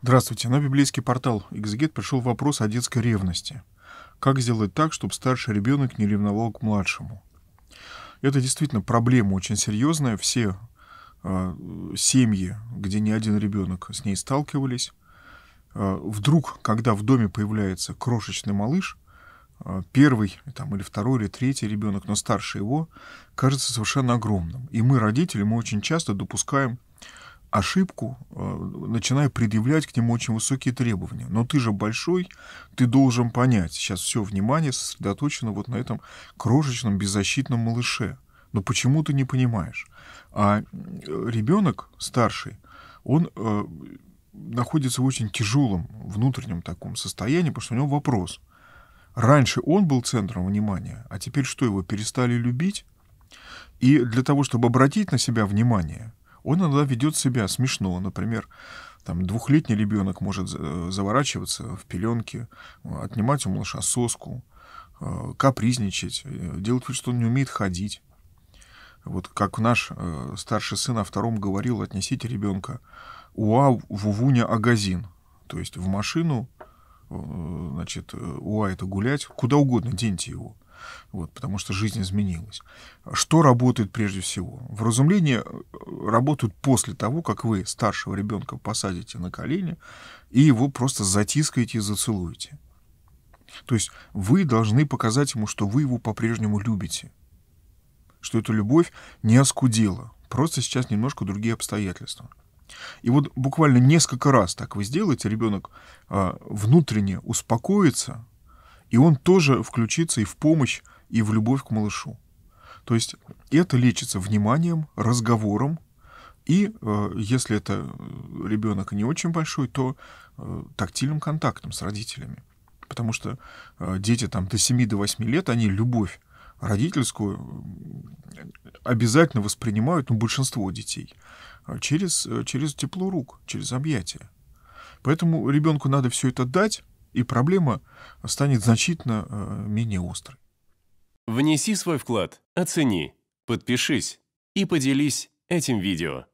Здравствуйте, на библейский портал «Экзегет» e пришел вопрос о детской ревности. Как сделать так, чтобы старший ребенок не ревновал к младшему? Это действительно проблема очень серьезная. Все э, семьи, где не один ребенок с ней сталкивались, э, вдруг, когда в доме появляется крошечный малыш, э, первый там, или второй или третий ребенок, но старше его, кажется совершенно огромным. И мы, родители, мы очень часто допускаем ошибку, э, начинаю предъявлять к нему очень высокие требования. Но ты же большой, ты должен понять. Сейчас все внимание сосредоточено вот на этом крошечном беззащитном малыше. Но почему ты не понимаешь? А э, ребенок старший, он э, находится в очень тяжелом внутреннем таком состоянии, потому что у него вопрос. Раньше он был центром внимания, а теперь что, его перестали любить? И для того, чтобы обратить на себя внимание, он иногда ведет себя смешно. Например, там двухлетний ребенок может э, заворачиваться в пеленке, э, отнимать у малыша соску, э, капризничать, делать вид, что он не умеет ходить. Вот как наш старший сын о втором говорил, отнесите ребенка уа в вувуня агазин, то есть в машину, значит, уа это гулять, куда угодно деньте его – вот, потому что жизнь изменилась. Что работает прежде всего? Вразумление э, работают после того, как вы старшего ребенка посадите на колени и его просто затискаете и зацелуете. То есть вы должны показать ему, что вы его по-прежнему любите, что эта любовь не оскудела, просто сейчас немножко другие обстоятельства. И вот буквально несколько раз так вы сделаете, ребенок э, а, внутренне успокоится, и он тоже включится и в помощь, и в любовь к малышу. То есть это лечится вниманием, разговором, и э, если это э, ребенок не очень большой, то э, тактильным контактом с родителями. Потому что э, дети там до 7-8 до лет, они любовь родительскую э, обязательно воспринимают ну, большинство детей э, через, через тепло рук, через объятия. Поэтому ребенку надо все это дать, и проблема станет значительно э, менее острой. Внеси свой вклад, оцени, подпишись и поделись этим видео.